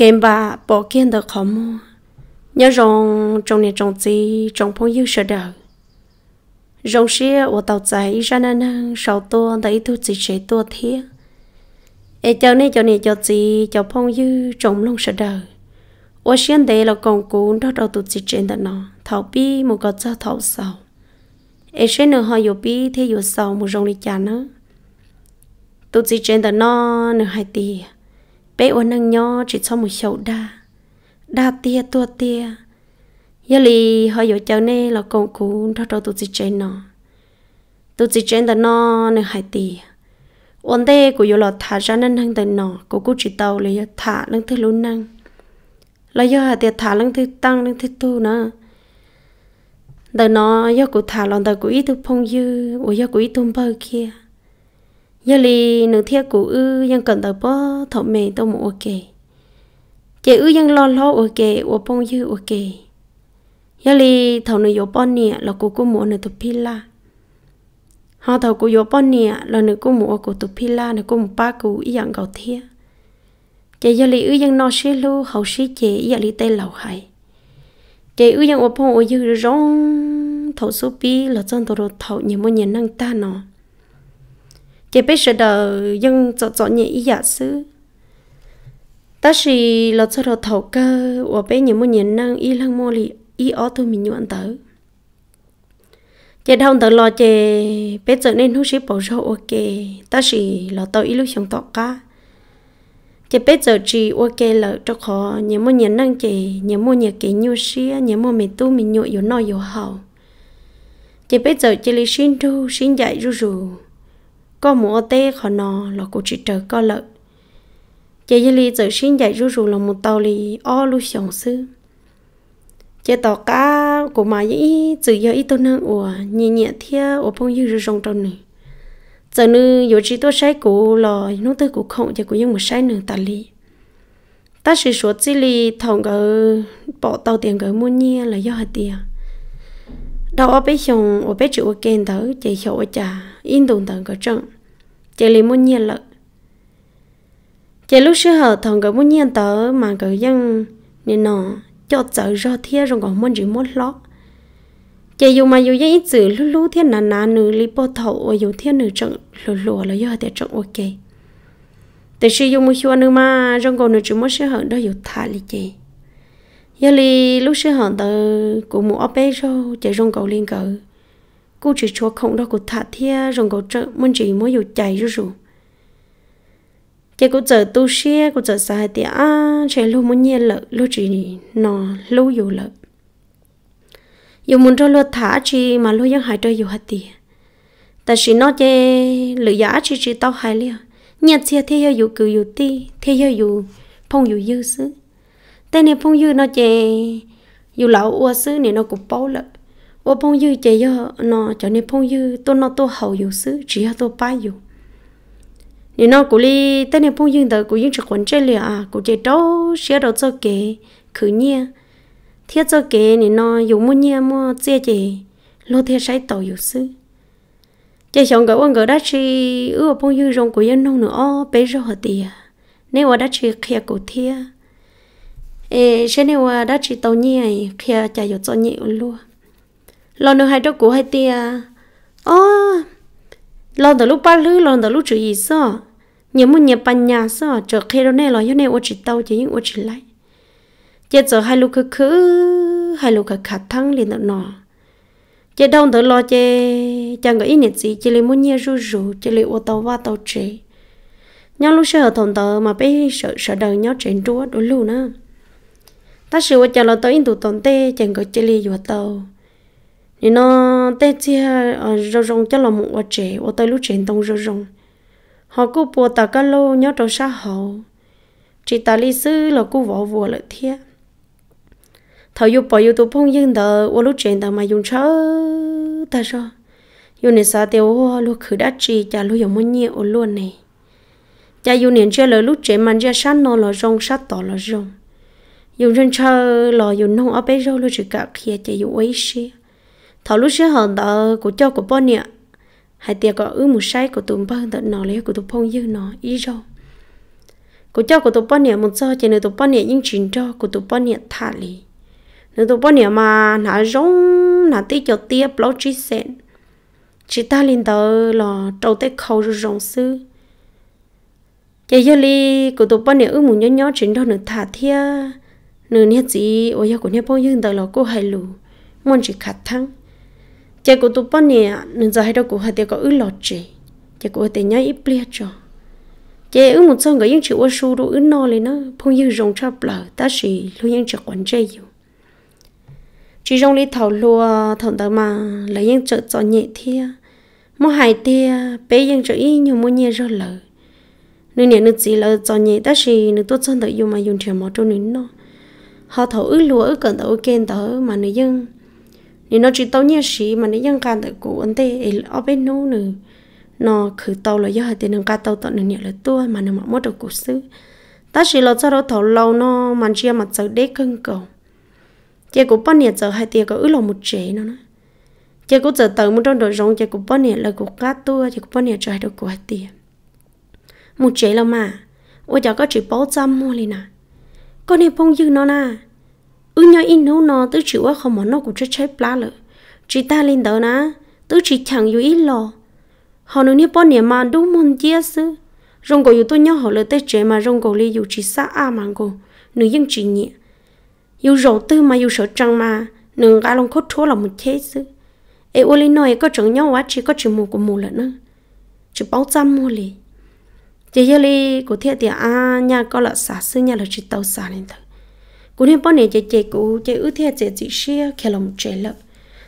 kèm bà bỏ kiên được khó mua nhớ rong trong này trong gì trong phong yêu sợ đời rong xe của tàu chạy ra nên hơn sáu tua đấy thu chỉ chế tua thế e cho này cho này cho gì cho phong yêu trong lòng sợ đời ô xuyên đấy là còn cuốn đó đâu tụt chỉ trên đó nó thảo bi một cái cho thảo sầu e xuyên nữa họ yêu bi thế yêu sầu một rong đi chán nữa tụt chỉ trên đó nó nửa hai tiền bé ôn năng nho chỉ cho một chậu đa đa tia tua tia giờ lì họ dỗ cháu nè là con cú đó đó tụi chị chơi nó tụi chị chơi đó nó nè hai tì ôn đây của dỗ là thả ra nâng nâng tới nó của cú chỉ tàu lấy thả nâng thứ lún nâng là do hà tiệt thả nâng thứ tăng nâng thứ tu nữa đời nó do cụ thả lòng đời cụ ít tu phong dư của do cụ ít tu bơ kia giờ li nửa thiệt cụ ư dân cần tờ bó thọ mẹ tôi một ok chị ư dân lo lo ok ô bông dư ok giờ li thọ nửa yếu bón nè là cụ cụ mua nửa tụp la họ thọ cụ yếu bón nè là nửa cụ mua cụ tụp la nửa cụ một ba cụ ý dạng gạo thiệt chị giờ li ư dân no xí lu hậu xí ý giờ li tê lầu hay chị ư dân ô bông ô dư rong thọ số pi là chân tờ thọ nhiều mua nhiều năng ta nó chỉ biết sợ đờ dân cho cho nhẹ ý giả sư ta chỉ lo cho đồ thầu cơ và bé nhiều mua nhiều năng y lăng mua lì y ó thôi mình nhuận tới chỉ đau tới lo chỉ bé trở nên hú sĩ bảo rau ok ta chỉ lo tao y lúc xong tọt cả chỉ bé trở chỉ ok là cho khó nhiều mua nhiều năng chỉ nhiều mua nhiều cái nhu sĩ nhiều mua mình tu mình nhuận yếu no yếu hậu chỉ bé trở chỉ lý xin tu xin dạy rú rú có mùa tê khó nò là cô chỉ chờ có lợn chị yên li tự sinh dạy rú rú là một tàu li o lu sống sư chị tỏ cá của mà ý tự giờ ít tôn hơn ủa nhẹ nhẹ thia ủa phong như rú rong trong này giờ nữ dù chỉ tôi sai cũ lò nó tôi cũng không chỉ cũng như một sai nữa ta li ta sự số chỉ li thòng gỡ bỏ tàu tiền gỡ mua nhia là do hạt tiền đâu ở bên trong ở bên chỗ kênh đó chạy chỗ chả yên đồng tầng cái trận chạy lấy muốn nhiên lợi chạy lúc xưa hở thằng cái muốn nhiên tớ mà cái dân nên nó cho chở ra thiên rồi còn muốn chỉ muốn lo chạy dù mà dù dân ít chữ lúc lúc thiên nà nà nữ lý bò thầu ở dù thiên nữ trận lù lù là do để trận ok thế sử dụng một số nữa mà trong còn nữ chỉ muốn xưa hở đó dù thả lý chạy giờ li lúc xưa hòn tờ của mụ ấp bé cho chạy rong cầu liên cờ cụ chỉ cho không đó cụ thả thia rong cầu trợ mình chỉ mới dù chạy rồi rồi chạy cụ chờ tu xe cụ chờ sai thì à chạy luôn muốn nhẹ lợ lúc chỉ nó lúc dù lợ dù muốn cho luôn thả chi mà luôn vẫn hại cho dù hạt tiền ta chỉ nó chơi lựa giả chỉ chỉ tao hại liền nhẹ chia theo dù cứ dù ti theo dù phong dù dư sứ tên này phong dư nó chè dù lão ua xứ này nó cũng bố lợ ua phong dư chè yo nó cho nên phong dư tôi nó tôi hầu dù xứ chỉ cho tôi ba dù nếu nó cũng đi tên này phong dư tới cũng những trực quần chơi liền à cũng chơi đâu xía đầu cho kề khử nhia thiết cho kề nếu nó dùng mua nhia mua chia chè lô thiết sấy tàu dù xứ chơi xong gỡ quăng gỡ đá chi ưa phong dư rong của dân nông nữa bé rồi hả tiề nếu ở đá chi kia cổ thiê ê sẽ nếu đã chỉ tàu nhi à, ấy à, kia chạy dột cho nhị luôn lo nữa hai đứa cũ hai tia ô lo từ lúc ba lứ lo từ lúc chữ gì sao nhiều muốn nhiều ban nhà sao chờ khi đó này lo cho nên ô chỉ tàu chỉ những ô chỉ lại chết giờ hai lúc cứ cứ hai lúc cả khát thăng liền nọ chế đâu tới lo chế chẳng có ý niệm gì chỉ lấy muốn nhia rủ ru chỉ lấy ô tàu qua tàu chế nhau lúc sợ thằng tờ mà bé sợ sợ đời nhau chén chúa đôi lưu nữa ta sử dụng cho lo tới in tụ tồn tê chẳng có chơi li dùa tàu thì nó tê chia ờ, rau rồng cho lo một quả trẻ ô tới lúc chuyển tông rau rong họ cứ bùa tà cái lô nhớ đầu sa hậu chỉ ta li sư là cứ vỏ vừa lại thiệt thầu yêu bỏ yêu tụ phong yên đờ ô lúc chuyển tàu mà dùng chớ ta sao yêu này sao tiêu hoa lúc khử đã chỉ chả lúc dùng muốn nhiều luôn này cha yêu niệm chơi lời lúc trẻ mình ra sát nó là rong sát tỏ là rong yêu rừng chờ lò yêu nông ở bên rau luôn chỉ cả kia chơi yêu ấy xí thảo lúc xí hòn đó của cho của bọn nhỉ hay tiệc có ư một sai của tụm băng tận nó lấy của tụm phong dư nó ý rồi, của cho của tụm bọn nhỉ một do chỉ nơi tụm bọn nhỉ nhưng chính cho của tụm bọn nhỉ thả lì nếu tụm bọn nhỉ mà nã rong nã tí cho tia blog chỉ sen chỉ ta lên tờ là trâu tới khâu rồi rong sư chỉ giờ li của tụm bọn nhỉ ư một nhớ nhớ chính đó nữa thả thiê nửa nhát gì ôi giờ của nhát bông dân đời lò cô hay lù muốn chỉ khát thăng chè của tụi bông nè nửa giờ hay đâu cô hai tiệc có ứ lọt chị chỉ có tiệc nhá ít bia cho chỉ ứ một số người dân chịu ôi su đồ ứ no lên nó phong dân rong cho bờ ta chỉ luôn dân chỉ quản chơi nhiều chỉ rong đi thầu lùa thằng tao mà lấy dân chợ cho nhẹ thia mua hải tia bé dân chợ ít nhiều mua nhẹ rồi lờ nên nhà nước gì là cho nhẹ ta chỉ nước tốt chân tự dùng mà dùng tiền mà cho nên nó họ thấu ước lúa ước cần tàu kén tàu mà nơi dân nên nó chỉ tao nhiều xí mà nơi dân can tàu cũ anh tê ở bên nô nữa nó khử tao là do hai tiền nâng ca tao tận nửa là tua mà nửa mặt mất được cuộc xứ ta chỉ lo cho nó thầu lâu nó mà chia mặt sợ đế cưng cầu chị cũng bao nhiêu giờ hai tiền có ước lòng một chế nó nữa chị cũng giờ tới muốn trong đội rong chị cũng bao nhiêu là cũng cá tua chị cũng bao nhiêu cho hai đồ của hai tiền một chế là mà ôi cháu có chỉ bao trăm mua liền à có nên bông dư nó na ư nhau in nấu nó tứ chịu quá không món nó cũng chết chết plá lợ chị ta lên đó na tứ chỉ chẳng yêu ít lò họ nói nếp bọn nhà mà đúng môn chia sư rong cổ yêu tôi nhau họ lỡ tết trẻ mà rong cổ li yêu chỉ xa à mà cổ nữ dân chỉ nhẹ yêu rổ tư mà yêu sợ trăng mà nữ ga long khốt thua là một thế sư ê ô li nói có chẳng nhau quá chỉ có chỉ mù của mù lần nữa chỉ bao trăm mua liền chỉ hiểu li của thiệt thì à nhà có là xả sư nhà là chỉ tàu xả lên thôi cụ nên bọn này chỉ chỉ cụ chỉ ước thiệt chỉ chỉ xia kia lòng chế lập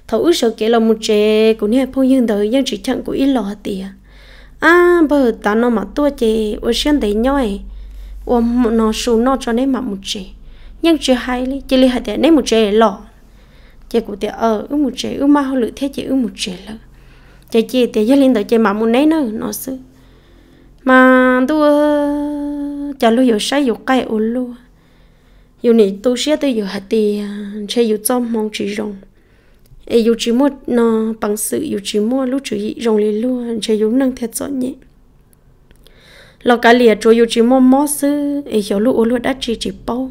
thầu ước sợ kia lòng một chế cụ nên phong yên đời nhưng chỉ chẳng cụ ít lo tiền à À bờ ta nó mà tua chế ở xuyên đấy nhau ấy ở nó sù nó cho nên mà một chế nhưng chỉ hay li chỉ li hay thì nên một chế lo chỉ cụ thì ở ờ, ước một chế ước mà họ lựa thế chỉ ước một chế lợ chỉ chỉ thì gia linh đời chỉ mà muốn nấy nữa nó xưa mà tôi chả lúc giờ sáng giờ cái ổn luôn giờ này tôi sẽ tôi giờ hạt thì chơi giờ cho mong chỉ rồng ai giờ chỉ một nó bằng sự giờ chỉ một lúc chỉ rồng liền luôn chơi giờ năng thiệt rõ nhỉ, lo cả lìa trôi giờ chỉ một mò sư ai hiểu lúc ổn luôn đã chỉ chỉ bao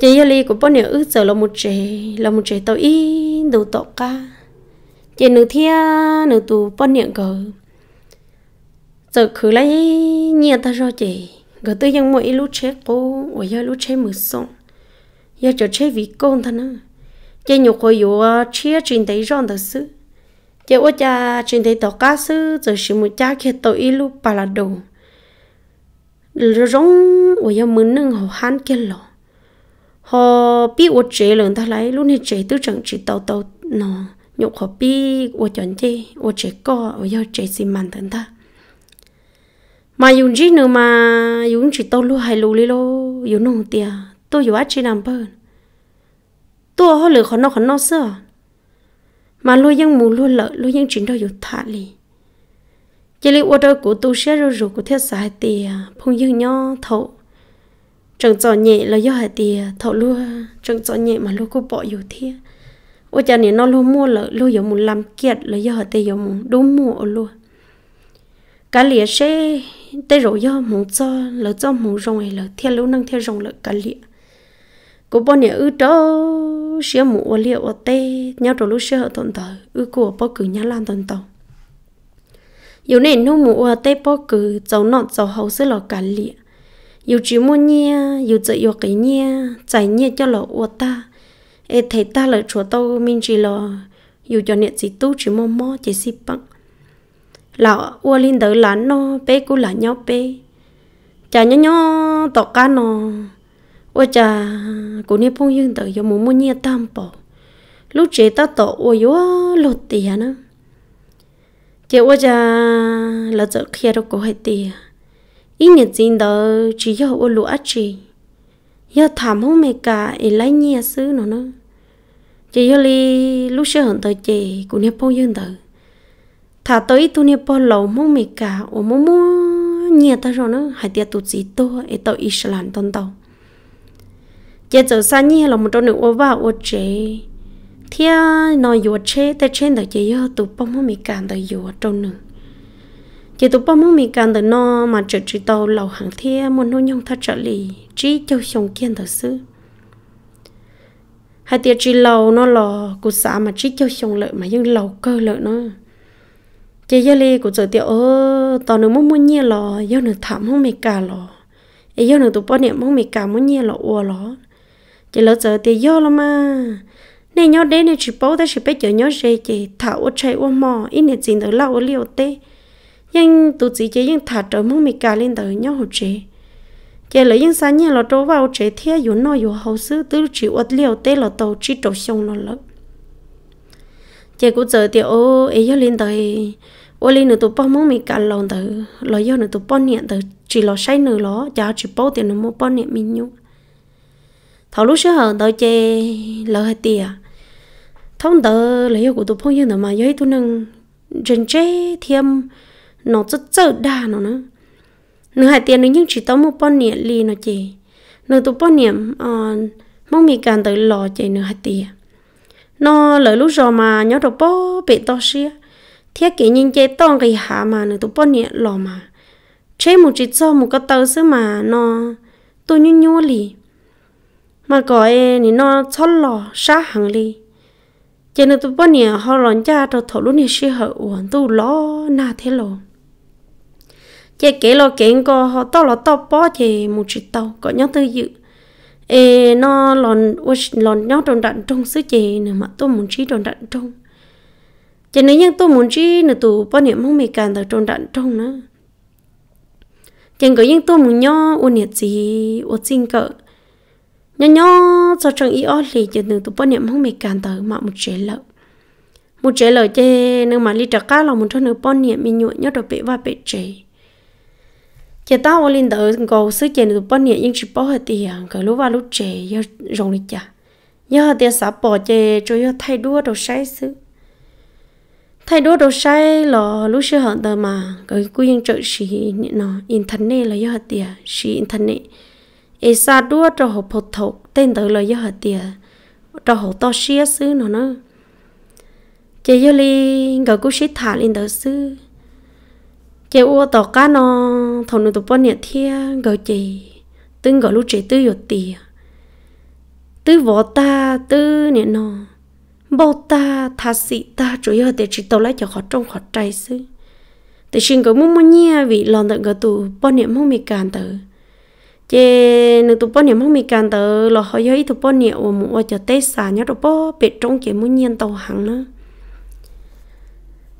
chị giờ lì của bọn nhiều ước giờ là một trẻ là một trẻ tao ít đầu tọt ca chị nữ thia nữ tù bọn nhiều cờ giờ cứ lấy nhiệt ta rồi chị gỡ tới dân mỗi lúc chế cô ở giờ lúc chế mười sông giờ cho chế vì con thân nữa chế nhiều khối yếu ờ, chia trên thấy rong thật sự chế ở cha trên thấy tàu cá sư giờ chỉ một cha khi tàu ít lúc bà là đồ rong ở giờ muốn nâng họ hán kia lọ họ biết ở chế lần ta lấy lúc này chế tư chẳng chỉ tàu tàu nó nhục họ biết ở chọn chế ở chế co ở giờ chế xin măng thân ta mà dùng gì nữa mà Yun chỉ tao lu hay lu li lo Yun nông tiền tôi dùng át chỉ làm bơ tôi họ lừa khó nó khó nó sợ mà lu vẫn mù lu lợ lu vẫn chỉ đâu dùng thà li chỉ li order của tôi sẽ rồi rồi của thiết sai tiền phong dân nhau thầu trăng cho nhẹ là do hai tiền thầu lu trăng cho nhẹ mà lu cứ bỏ dùng thiết ôi cha này nó lu mua lợ lu dùng một làm kiệt là do hai tiền dùng đúng mua luôn cá lìa sẽ tới rồi do mù cho lỡ cho mù rồng lỡ theo lũ năng theo rồng lỡ cá lìa cô bọn nhà ư đó xia mù ở liệu ở tê nhau rồi lũ xia ở tận tờ ư của bao cử nhà làm tận tàu yêu này nó mù ở tê bao cử cháu nọ cháu hậu sẽ lỡ cá lìa yêu chỉ muốn nhia yêu dạy yêu cái nhia giải nhia cho lỡ ở ta ê thấy ta lỡ chùa tôi mình chỉ lỡ yêu cho nhẹ chỉ tu chỉ mong mò chỉ xịp bằng là ua linh tử là nó bé cũng là nhau bé chả nhớ nhớ tọt cá nó ua chả cũng nên phong dương tử cho muốn muốn nhia tam bỏ lúc chế ta tọt ua yếu lột tiền á, chị ua chả là giờ kia đâu có hay tiền ít nhất gì đó chỉ cho ua lụa chỉ giờ thảm không mẹ cả để lấy nhia xứ nó nữa chị cho li lúc xưa hận tới chị cũng nên phong dương tử thà tới tu nè bỏ lầu mong mì cả ô mông mua nhẹ ta rồi nó hãy tiệt tụt gì to ấy tàu Israel tôn tàu giờ giờ xa nhẹ là một trong những ô ba ô chế thia nói yuột chế tại trên đời chỉ do tụ bông mong mì cả đời yuột trong nương chỉ tụ bông mong mì cả đời nó mà trở chỉ tàu lầu hàng thia muốn nô nhung thật trở lì chỉ châu sông kiên thật sự hai tiệt chỉ lâu nó lò cụ xã mà chỉ châu sông lợi mà nhưng lầu cơ lợi nó chị giờ li cũng giờ tiêu ô tao nó muốn muốn nhẹ lò giờ nó thảm không mệt cả lò ấy giờ nó tụi bọn niệm không mệt cả muốn nhẹ lò ua lò chị lỡ giờ tiêu giờ lắm mà nên nhớ đến nên chỉ bảo ta chỉ biết giờ nhớ dễ chị thảo ở chạy ô mò ít nên chỉ đỡ lau ô liều tê nhưng tụi chị chị nhưng thả trở không mệt cả lên đỡ nhau hồ chị chị lỡ nhưng sáng nhẹ lò trâu vào chị theo yếu nọ yếu hậu sư tứ chỉ ô liều tê lò tàu chỉ trâu xong lò lợn chị cũng giờ thì ô ấy cho lên tới ô lên nữa tụi bao mong mình cả lòng tới lo do nữa tôi bao niệm tới chỉ lo say nữa lo cho chỉ bao tiền nó mua bao niệm mình nhung thầu lúc xưa hở tới chê lỡ hết tiền thông tờ lấy của tôi phong dương đó mà giấy tôi nâng trên chế thêm nó rất sợ đa nó nữa nửa hai tiền nữa nhưng chỉ tao một bao niệm li nó chỉ nửa tôi bao niệm ờ, mong mình càng tới lò chạy nửa hai tiền nó lỡ lúc rồi mà nhớ đồ bó bị to xia thiết kế nhìn chế to cái hạ mà nữa tụ bó nhẹ lò mà chế một chỉ cho một cái tàu xứ mà nó tôi nhu nhu lì mà gọi thì nó chót lò sát hàng lì chế nữa tụ bó nhẹ họ lòn cha đồ thổ lúc này xia hở uổng tụ lò na thế lò chế kế lò kế có họ to lò to bó chế một chỉ tàu có nhớ tư dự ê nó lòn lòn nhau trong đạn trong sứ chè nữa mà tôi muốn chi trong đạn trong cho nên nhưng tôi muốn chi nữa tụ bao niệm không mì càng ở trong đạn trong nữa chẳng có nhưng tôi muốn nhau ôn nhiệt gì ôn xin cỡ nhỏ nhỏ cho trong ý ót lì cho nên tụi bao niệm không mì càng tới mà một chế lợi một chế lợi chè nên mà lì trả cá là một cho nửa bao niệm mình nhuộn nhau đồ bị và bị chế chỉ tao vào linh đỡ cầu sứ chèn được bao nhiêu nhưng chỉ bao hết tiền cái lúc vào lúc trẻ giờ rồng đi chả giờ tiền sắp bỏ chè cho giờ thay đua đồ sai sứ thay đua đồ sai là lúc xưa hận tờ mà cái cuối những trợ sĩ niệm nó thân internet là giờ hết tiền à, sĩ internet e sa đua cho họ phật thục tên tờ là giờ hết tiền cho họ to xia sứ nó nó chỉ giờ đi cái cuối sĩ thả lên đời sứ chế ô tàu cá nó thầu nó tụ bón nhiệt thiên gờ chị tương gờ lúc chị tư yết tì tư võ ta tư nhiệt nó bao ta thà sĩ ta chủ yếu để chỉ tàu lại cho họ trong họ trai sư để xin gờ mua mua nhia vì lòng tận gờ tụ bón nhiệt không bị cản tử chế nếu tụ bón nhiệt không bị cản tử lo họ yêu ít tụ bón nhiệt và mua cho tết xả nhớ tụ bó bị trong chế mua nhiên tàu hàng nữa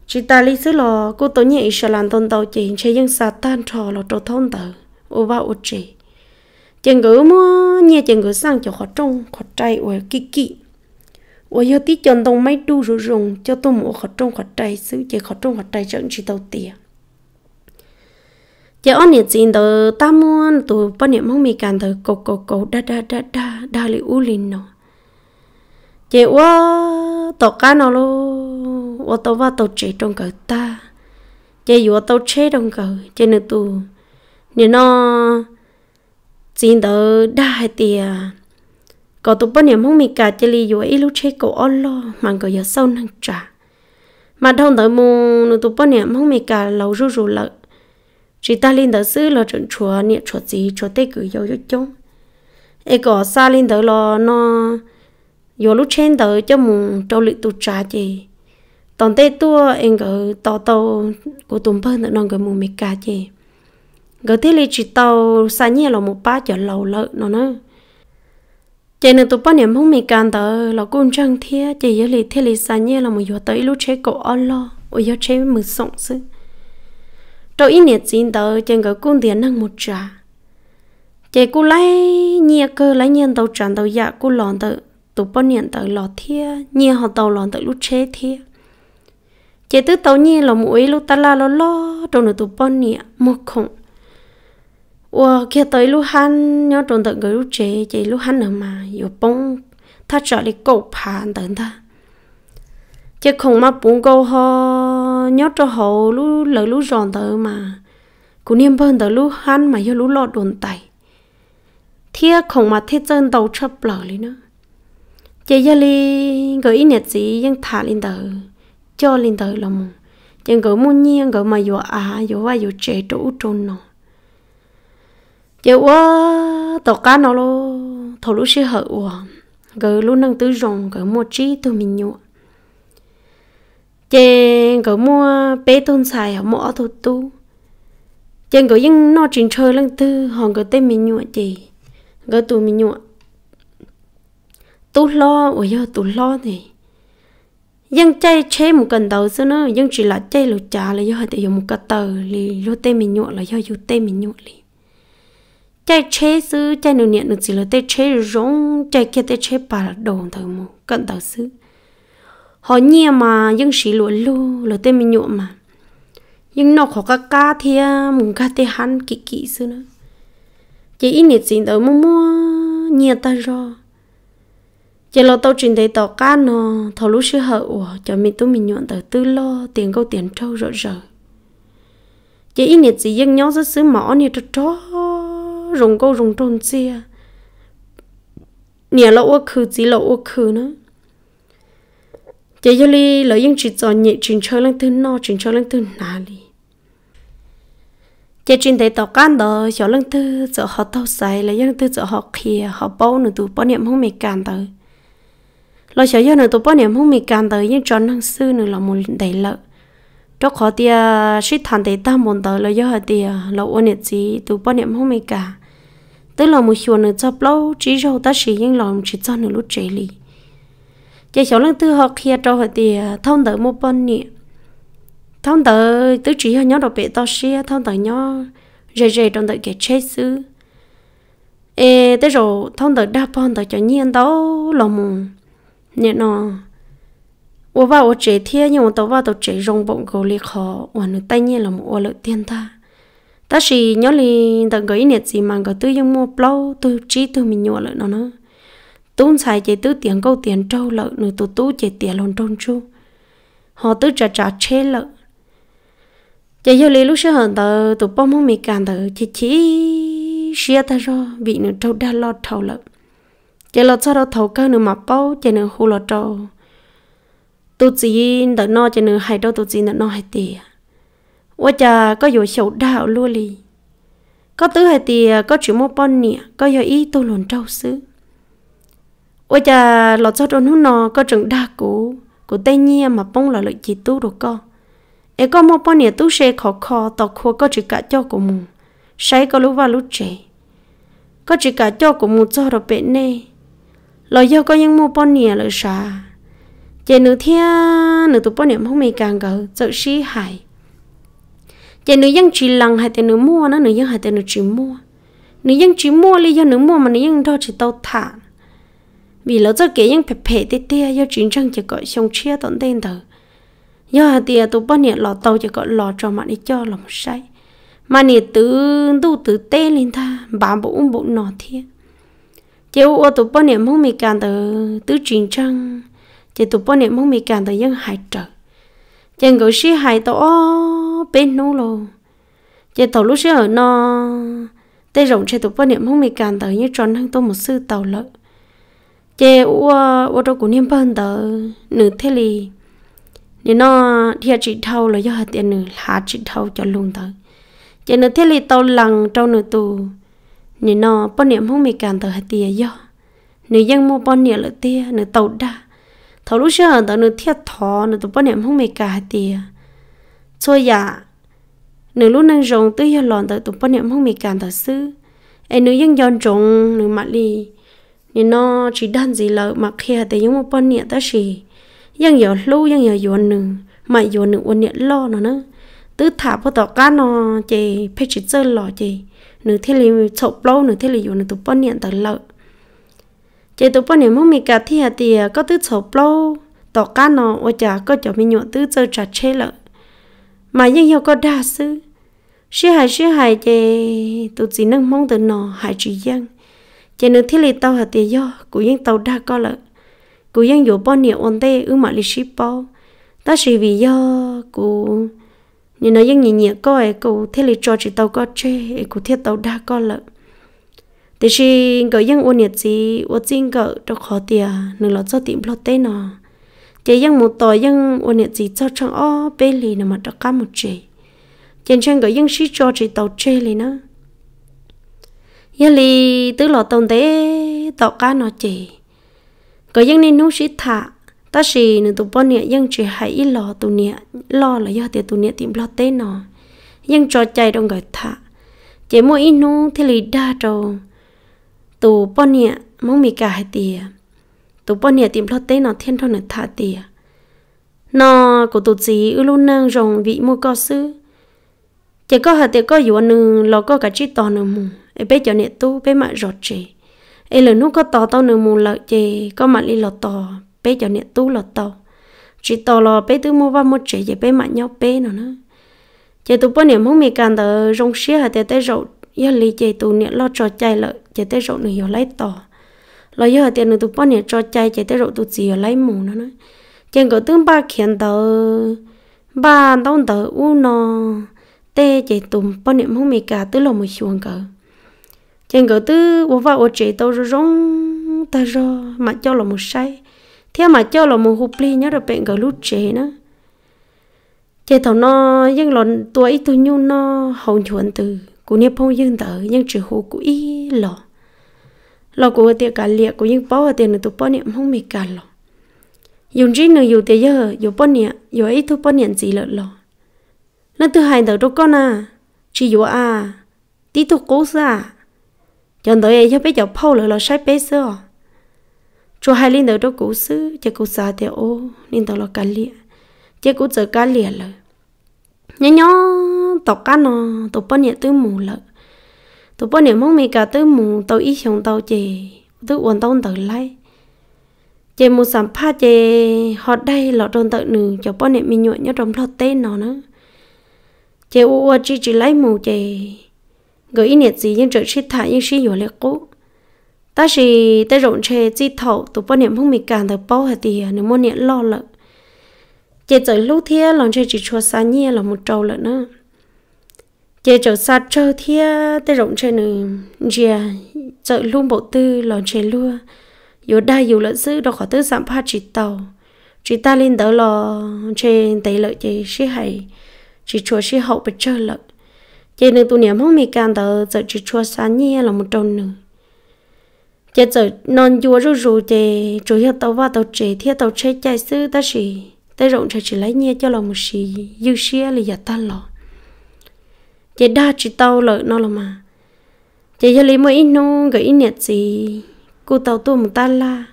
chỉ ta lý sứ lò cô tổ nhẹ sẽ làm tôn tàu chỉ chơi dân sa tan trò lò trò thôn tờ ô ba ô chỉ chàng gửi mua nhẹ chàng gửi sang cho khó trông khó trai ô kí kí ô yêu tí chọn tông mấy đu rủ rùng cho tôi mua khó trông khó trai sứ chỉ khó trông khó trai chẳng chỉ tàu tiền chỉ ông nhiệt tình từ ta muốn từ bao niệm không mì cản từ cầu cầu cầu đa đa đa đa đa li u linh nọ chỉ ô tọt cá nó luôn 我都ว่าตัวเจตรงกับตาเจอยู่ว่าตัวเชตรงกับเจนึตูเนี่ยนอจีนเดอได้เตียก็ตัวปเนี่ยมงมีกาเจลีอยู่ไอ้ลูกเชก็อ้อนล้อมันก็อย่าเศร้านั่งจ่ามาท่องเดอมูนูตัวปเนี่ยมงมีกาเรารู้รู้ละจีตาลินเดอซื้อเราจนชัวเนี่ยชัวจีชัวเตกือยอยจงไอ้ก็ซาลินเดอรอนออยู่ลูกเชนเดอจะมูเจ้าลิตุจ่าเจ tòn tê tua em gỡ to tàu của tùm bơ nữa nong gỡ mù mệt cả chị gỡ thế li chỉ tàu xa nhẹ là một ba chở lầu lợ nó nữa chị nữa tụi bọn em không mệt cả tờ là cũng chẳng thế chị giờ li thế li xa nhẹ là một giờ tới lúc chế cổ on lo ở giờ chế mực sống sư trong ít nhiệt xin tờ chị gỡ cũng tiền năng một trà chị cô lấy nhẹ cơ lấy nhiên tàu tràn tàu dạ cô lòn tờ tụi bọn em tờ lò thia nhẹ họ tàu lòn tờ lúc chế thia chế tư tàu nhi là mũi lúc ta la lo lo trong nửa tụ bọn nè một khổng wow kia tới lúc hắn nhớ trong tận gửi lúc chế chế lúc hắn nữa mà yếu bông thắt trở lại cầu phản tận ta chỉ không mà bún câu ho nhớ cho hậu lúc lời lúc giòn tới mà cũng niêm bơn tới lúc hắn mà yếu lúc lo đồn tay thia không mà thế chân tàu chấp lở lên nữa chỉ gia li gửi nẹt gì nhưng thả lên tới cho linh tới là mùng chẳng gỡ mua nhiên gỡ mà vừa à vừa và vừa trẻ trụ trôn nọ, giờ quá tàu cá nó lo thổ lũ sẽ hở ủa gỡ luôn năng tứ rồng gỡ mua trí tụi mình nhọ chèn gỡ mua bé tôn xài họ mỏ thô tu chèn gỡ những nó trình chơi lăng tư họ gỡ tên mình nhọ chị gỡ tụi mình nhọ tu lo ủa giờ tu lo này dân chơi chơi một cần đầu xưa nữa, dân chỉ là chơi lục trà là do để dùng một cái tờ li lô tê mình nhuộm là do dùng tê mình nhuộm li chơi chơi xứ chơi nụ niệm được chỉ là tê chơi rong chơi kia tê chơi bà là đồ thờ một cần đầu xứ họ nhia mà dân chỉ lúa lô là tê mình nhuộm mà nhưng nó khó cá cá thì mùng cá tê hắn kỹ kỹ xưa nữa chỉ ít nhiệt gì tới mua mua nhia ta rồi giờ lo tao trình thấy tao cá nó thầu lúc xưa hở ủa cho mình tôi mình nhuận tờ tư lo tiền câu tiền trâu rõ rỡ giờ ít nhiệt gì dân nhau rất xứ mỏ nè trò trò rồng câu rồng trôn xia nè lo ô khứ chỉ lo ô khứ nữa giờ giờ li lợi dân chỉ cho nhẹ trình chơi lên thứ no trình chơi lên thứ nà li giờ trình thấy tao cá đó cho lên thứ cho họ tao xài là dân thứ cho họ kia họ bao nửa tuổi bao niệm không mấy cản tới lo sợ do nữa tôi bỏ niệm không bị can tới như tròn năng sư nữa là một đại lợi cho khó thì sĩ thản để ta muốn tới là do thì là ôn nhiệt gì tôi bỏ niệm không bị cả tức là một chuyện nữa cho lâu chỉ rồi ta sĩ nhưng lòng chỉ cho nữa lúc trẻ lì giờ cháu lần thứ học kia cho họ thì thông tới một bên niệm thông tới tứ chỉ họ nhớ đồ bể to xia thông tới nhớ rề rề trong tới kẻ chết sư ê tới rồi thông tới đa pon tới cho nhiên đó lòng mùng nhẹ nó ô vào ô chế thiê nhưng mà tao vào tao chế rong bụng cầu lì khó ô nó tay nhẹ là một ô lợi tiền ta ta chỉ nhớ lì tao gửi nhiệt gì mà có tư dùng mua plau tư trí tư mình nhọ lợi nó nữa tốn xài chế tư tiền câu tiền trâu lợi nữa tụ tú chế tiền lon trôn chu họ tư trả trả chế lợi chế nhớ lì lúc xưa hận tao tụ bom không mì cản tao chỉ chỉ xia ta rồi bị nữa trâu đa lo thầu lợi chỉ là cho nó thấu cơ nữa mà bao chỉ nữa hù lọ trâu tu chỉ đỡ no chỉ nữa hai đầu tu chỉ đỡ no hai tiền ủa cha có dù sầu đạo luôn lì có tứ hai tiền có chuyện một bon nè có giờ ý tu lồn trâu xứ ủa cha lọ cho trôn hú nọ có trường đa cũ của tây nhiên mà bông là lợi chỉ tu được co e có một bon nè tu xe khó khó tọt khua có chữ cả cho của mù sấy có lúc vào lúc trẻ có chữ cả cho của mù cho rồi bệnh nè lo yo có những mua bón nè lỡ xả chạy nữ thia nữ tụ bón nè không mấy càng gỡ sợ xí hại chạy nữ dân chỉ lằng hay tên nữ mua nó nữ dân hay tên nữ chỉ mua nữ dân chỉ mua lý do nữ mua mà nữ dân đó chỉ tàu thả vì lỡ cho kẻ dân phê phê tê tê do chiến tranh chỉ gọi xong chia tận tên tờ do hà tìa tụ bón nè lò tàu chỉ gọi lò cho mà đi cho lòng say mà nè từ tu từ tê lên tha bà bộ ung bộ nọ thiên chứ ô tụ bao niệm không mi càng từ tứ truyền trăng chứ tụ bao niệm không mi càng từ dân hại trợ chân gửi sĩ hại tổ bên nô lô chứ tổ lúc sĩ ở nó tê rộng chứ tụ bao niệm không mi càng từ như tròn hơn tô một sư tàu lợ chứ ô ô đâu cũng niệm bao từ nửa thế lì để nó thiệt chỉ thâu là do hạt tiền nửa hạ chỉ thâu cho luôn tờ chứ nửa thế lì tàu lằng trâu nửa tù nên nó bọn niệm không mì càng thở hạt tìa do nếu dân mua bọn niệm lợi tìa nếu tàu đa thầu lúc xưa tao nếu thiết thọ nếu tụi bọn niệm không mì càng hạt tìa thôi dạ nếu lúc nâng rồng tới giờ lòn tao tụi niệm không mì càng thở sư ai nếu dân giòn rồng nếu mặt đi nên nó chỉ đan gì lợi mà kia thì giống một bọn niệm ta chỉ dân giờ lưu dân giờ dọn nữa mà dọn nữa ôn niệm lo nó nữa tứ thả vào tàu cá nó chè phải chỉ chơi lò chè nửa thế lì chậu lâu nửa thế lì dù nửa tụ niệm tới lợi chỉ tụ bao niệm mong mình cả thì thì à, có tứ chậu lâu tỏ cá nó ở chả có chả mình nhộn tứ chơi trà chê lợi mà nhưng yêu có đa sư sư hài sư hài chỉ tụ chỉ nâng mong từ nó hài chỉ giang chỉ nửa lì tàu hạt tiền do của những tàu đa có lợi của những dù bao niệm ổn tê ư mà lì ship bao ta chỉ vì do của nên nó dân nhẹ nhẹ có ai cụ thế là cho chị tàu có chơi cụ thiết tàu đa có lợ thế thì gọi dân ôn nhiệt gì ôn xin gọi đâu khó tiền nên là cho tiệm lót tên nó chỉ dân một tòa dân ôn nhiệt gì cho trong ó bê lì nó mà đâu cá một chị trên trên gọi dân sĩ cho chị tàu chơi lì nó giờ lì tứ lọ tàu tế tàu cá nó chị gọi dân nên nuốt sĩ thả ta chỉ nụ tụ bọn nè nhưng chỉ hãy ít lo tụ nè lo là do tiền tụ nè tìm lo tế nọ nhưng cho chạy đông gọi thả chỉ mỗi ít nô thì lì đa trâu tụ bọn nè mong mì cả hai tìa tụ bọn nè tìm lo tế nọ thiên thôn nè thả tìa nọ của tụ chỉ ư luôn năng rồng vị mua co sư chỉ có hai tiệc có dụ nư lo có cả chi to nư mù ấy bé cho nẹt tu bé mạ rọt chè ấy lần nú có to to nư mù lợi chè có mạ lì lọt to bé cho nè tu lọ tàu chỉ tàu lọ bé tu mua vào một chế giờ bé mạnh nhau bé nữa nữa chế tu bữa nè mong mì càng tờ rong xía hạt tê rậu giờ lì chế tu nè lo cho chạy lợi chế tê rậu nửa giờ lấy tàu lo giờ hạt tê nửa tu bữa nè trò chạy chế tê rậu tu gì hiểu lấy mù nữa nữa chế có tương ba khiển tờ ba đông tờ u nó tê chế tu bữa nè mong mì cả tư lọ một xuồng cờ trên gỡ tư vô vào ô chế tàu rồi rong ta rồi mà cho là một sai thế mà cho là một hộp ly nhá rồi bệnh cả lút chế nữa chế thằng nó nhưng là tuổi ít tôi nhung nó hồng chuẩn từ cũng như phong dương tờ nhưng chỉ hồ của y lọ lọ của tiền cả liệt của những bao tiền là tôi bao niệm không mệt cả lọ dùng riêng nữa dùng tiền giờ dùng bao niệm dùng ấy tôi bao niệm gì lợ lọ nó thứ hai tờ đâu con à chỉ dùng à tí tôi cố ra chọn tới ấy cho bé cháu phâu lợ lọ sai bé xưa cho hai linh đầu đó cũ xứ chỉ cũ xa thì ô linh đầu là cá lìa chỉ cũ giờ cá lìa rồi nhớ nhớ tao cá nó tao bao nhiêu tư mù lợ tao bao nhiêu mong mì cả tư mù tao ít xong tao chè tao uốn tao tàu lai chè một sản pha chè họ đây lọ tròn tàu nử cho bao nhiêu mì nhụy nhớ trong lọ tên nó nữa chè u u chỉ chỉ lấy mù chè gửi nẹt gì nhưng trợ shit thả nhưng shit hiểu lẹ cố ta chỉ ta rộng chè chi thầu tụ bao niệm không mì càng được bao hạt tiền nếu muốn niệm lo lợ chè trời lú thia lòng chè chỉ chua xa nhia là một trâu lợ nữa chè chỗ xa trâu thia ta rộng chè nữa chè trời lú bộ tư lòng chè lúa yếu đa yếu lợ dữ đâu khỏi tư giảm pha chỉ tàu chỉ ta lên đỡ lò chè tây lợ chè xí hay chỉ chua xí hậu bị chơi lợ chè nữ tụ niệm không mì càng được giờ chỉ chua xa nhia là một trâu nữa giờ giờ non chùa rú rú thì chủ yếu tàu ba tàu chè thì tàu chè chạy sư ta chỉ ta rộng chè chỉ lấy nhia cho lòng một xì dư xía là giả ta lọ chè đa chỉ tàu lợi nó là mà chè giờ lấy mỗi nó gửi nhẹ gì cô tàu tôi một tan la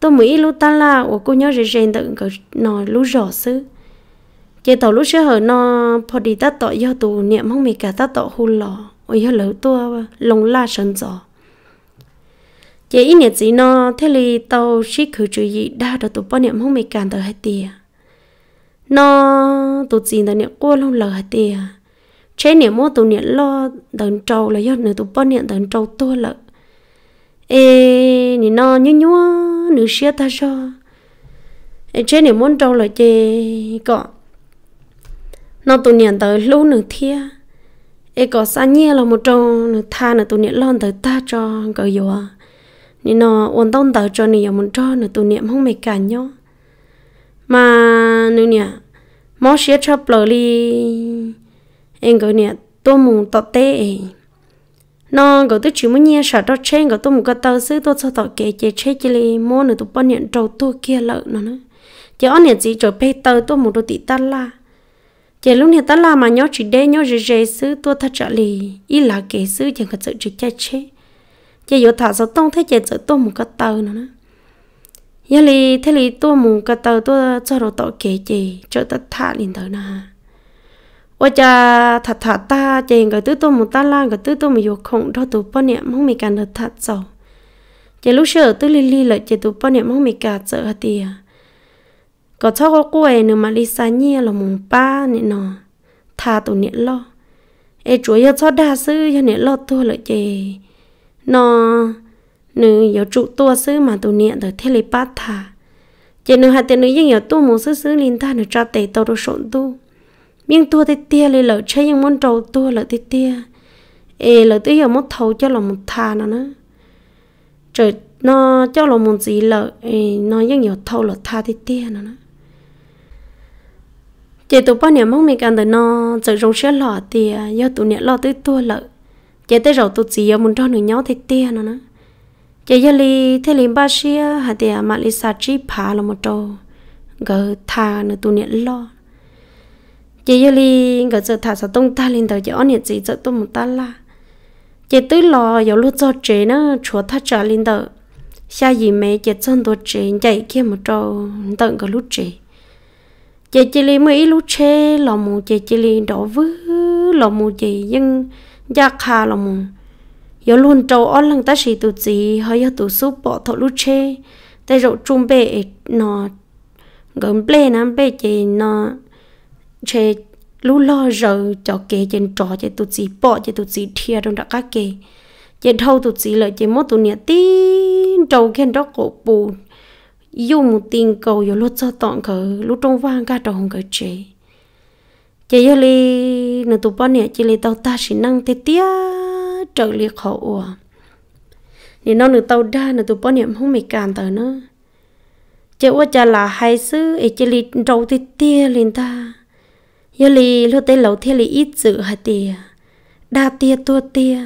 tôi mới lúc tan la của cô nhớ rồi rèn tự cái nó lúc rõ sư chè tàu lúc xưa hở đi nó พอดี ta tọt do tù niệm không mì cả ta tọt hù lọ ôi giờ lỡ tua lồng la sơn gió chỉ ít nhiệt gì nó thế li tàu chỉ khử trừ gì đa đó tụi bọn niệm không mấy càng tới hết tiệt, nó tụi gì đó niệm qua luôn lờ hết tiệt, chế niệm mua tụi niệm lo đằng trâu là do nữa tụi bọn niệm đằng trâu tua lợ ê nhìn nó như nhúa nữ xia ta cho chế niệm muốn trâu là chê cọ nó tụi niệm tới lưu nữ thia ê có xa nhia là một trâu nữ tha nữ tụi niệm lo tới ta cho cỡ gì nên nó ổn tông tới cho nên muốn cho nó tụ niệm không mấy cả nhau mà nữa nè máu xía cho bờ đi em gọi nè tôi muốn tọt tê nó gọi tôi chỉ muốn nghe sợ đó trên gọi tôi muốn cái tàu xứ tôi cho tọt kề chế chế chế li mua nữa tôi bận nhận trâu tôi kia lợn nó nữa chỉ ăn nhận gì rồi bây tàu tôi muốn đôi tỷ ta la chỉ lúc này ta la mà nhớ chỉ đê nhớ gì gì xứ tôi thật trợ lì ít là kể xứ chẳng có sự chỉ chế chế chỉ vô thả sao tông thấy chỉ sợ tôi một cái tờ nữa giờ lì thấy lì tôi một cái tờ tôi cho đồ tàu kể chỉ cho ta thả liền tới nè ôi cha thả thả ta chỉ người tứ tôi một ta la người tứ tôi một vô khổng đó tụ bao niệm không bị cả được thả sầu chỉ lúc sợ tứ li li lại chỉ tụ bao niệm không bị cả sợ hả tiề có cho có quê nữa mà lì xa nhia là mùng ba nè nọ thả tụ niệm lo ê chúa giờ cho đa sư cho niệm lo tôi lại chỉ nó nữ yếu trụ tua sư mà tụ niệm tới thế lấy bát thả chỉ nữ hạt tiền nữ nhưng yếu tu muốn sư sư linh ta nữ cho tề tàu đồ sụn tu miếng tua tê tia lấy lỡ chơi nhưng món trầu tua lỡ tê tia ê lỡ tê hiểu mất thầu cho lòng một thà nó nữa trời nó cho lòng một gì lỡ ê nó nhưng yếu thầu lỡ thà tê tia nó nữa chỉ tụ bao niệm mong mình cần tới nó trời rong xe lọ tia do tụ niệm lo tới tua lỡ chị tới rồi tôi chỉ muốn cho người nhau thế tiền nó nữa chị giờ li thế liền ba xia hạt tiền mà li sa chỉ phá là một trâu gỡ thà nữa tôi nhận lo chị giờ li gỡ giờ thả sao tông ta lên đầu giờ nhận gì giờ tôi một ta la chế tới lo giờ lúc cho chế nó chùa thắt trả lên đầu xa gì mẹ chị chân tôi chế chạy kia một trâu tận cái lúc chế chị chế li mấy lúc chế lòng một chị chế li đỏ vứ lòng một chị nhưng ya kha là mùng, yo luôn trâu ớt lăng ta sĩ tụ gì hay yo tụ số bỏ thọ lú chê tay rậu trung bê nó gần bê nám bê chê nó chê lú lo rờ cho kê trên trò chê tụ gì bỏ chê tụ gì thia đông đã cá kê chê thâu tụ gì lợi chê mốt tụ nhẹ tí trâu khen đó cổ bù dùng một tiền cầu yo lú cho tọn cờ lú trong vang ca trâu không cờ chê chị yêu li nè tụ bao nè chị li tàu ta chỉ năng thế tia trở li khổ ủa nè nó nè tàu đa nè tụ bao nè không mày cản tờ nữa chị ủa chả là hai sư ấy chị li trâu thế tia liền ta yêu li lúc tây lẩu thế li ít dự hả tia đa tia tua tia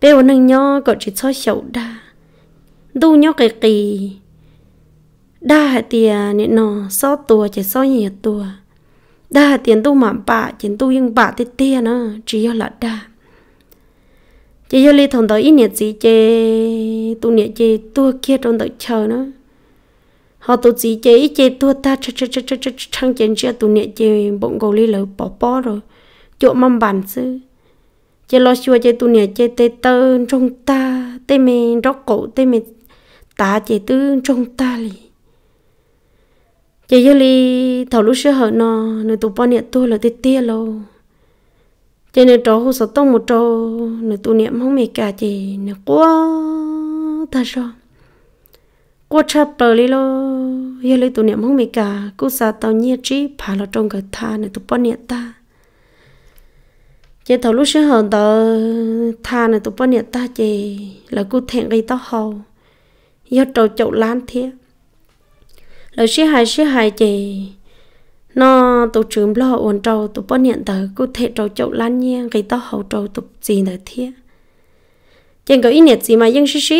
bây giờ nâng nhó gọi chỉ cho sầu đa đu nhó cái kỳ đa hả tia nè nó so tua chỉ so nhẹ tua đa tiền tu mà bà tiền tu nhưng bà tê tê nó chỉ do là đa chỉ do li thằng tới ít nhiệt gì chê tu nhiệt chê tu kia trong đợi chờ nó họ tu gì chê ít chê tu ta chê chê chê chê chê chẳng chê chơi tu nhiệt chê bụng gầu li lỡ bỏ bỏ rồi chỗ mâm bàn sư chê lo xua chê tu nhiệt chê tê tơ trong ta tê mê róc cổ tê mê tá chê tư trong ta liền giờ giờ li thầu lúc xưa hở nó nó tụ bao nhiêu tôi là tê tê lo cho nên trâu hồ sơ tông một trâu nó tụ niệm không mệt cả chị nó quá thật sao quá chập bờ li lo giờ li tụ niệm không mệt cả cú sa tàu nhiệt trí phá là trong cái tha nó tụ bao nhiêu ta chị thầu lúc sữa hở tờ tha nó tụ bao nhiêu ta chị là cú thẹn gây tao hầu giờ trâu chậu lan thiệt lời sĩ hai sĩ hai chị nó tổ trưởng lo ổn trâu tổ bó nhận tờ cụ thể trâu chậu lan nhiên cái to hậu trâu tổ gì nữa thế chẳng có ý niệm gì mà dân sĩ sĩ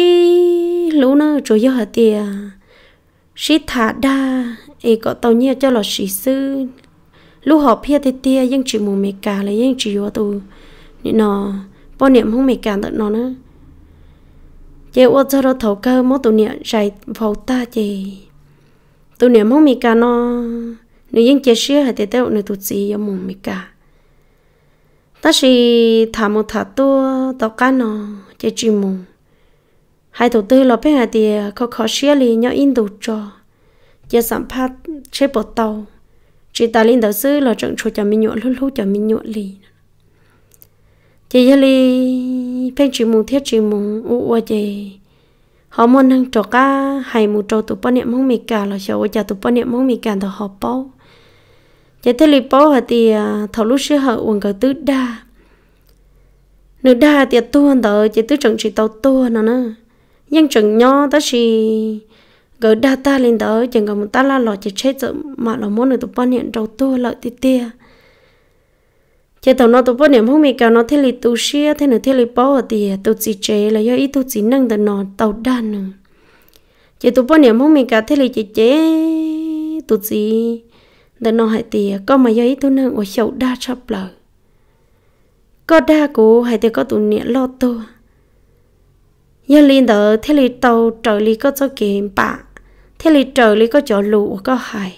lũ nó rồi do hả tiền sĩ thả đa ấy có tàu nhiên cho lọ sĩ sư lũ họ phía tê tê dân chỉ mù mẹ cả là dân chỉ vô tù nên nó bó niệm không mẹ cả tận nó nữa chị ô cho nó thấu cơ mỗi tụ niệm chạy vào ta chị tụi nếu mong mì cả nó nếu yên chế xia hay tết nếu tụi chị yêu mong mì cả ta chỉ thả một thả tua tàu cá nó chế chỉ mong hai tụi tư lo bé hay thì khó khó xia lì nhau in đủ cho chế sản phát chế bộ tàu chỉ ta lên đầu sư là trận chuột cho mình nhuộn lúc lúc cho mình nhuộn lì chị lì phèn chỉ mùng thiết chỉ mùng u u họ muốn năng trò cá hay một trâu tụ bao niệm mong mì cả là sợ cha tụ bao niệm mong mì cả thì họ à, bao vậy thế li bao thì thầu lúc xưa họ uống cái tứ đa nửa đa thì à tuôn đó chỉ tứ trận chỉ tàu tuôn nó nữa nhưng trận nho ta chỉ gỡ đa ta lên đó chẳng có một ta la lọ chỉ chết rồi mà là muốn được tụ bao niệm trâu tuôn lợi tia chế tàu nó tàu bớt niệm không mi cả nó thế li tu xia thế nữa thế li bao thì e tụ chỉ chế e là do ý tụ chỉ nâng từ nó tàu đan nữa chế tàu bớt niệm không mi cả thế li chế chế tụ chỉ từ nó hại thì có e, mà do ý tụ nâng của chậu đa chập lờ có đa cố hại thì có tụ niệm lo tu do liên đó thế li tàu trợ lý có cho kiếm bạ thế li trợ lý có cho lụa có hại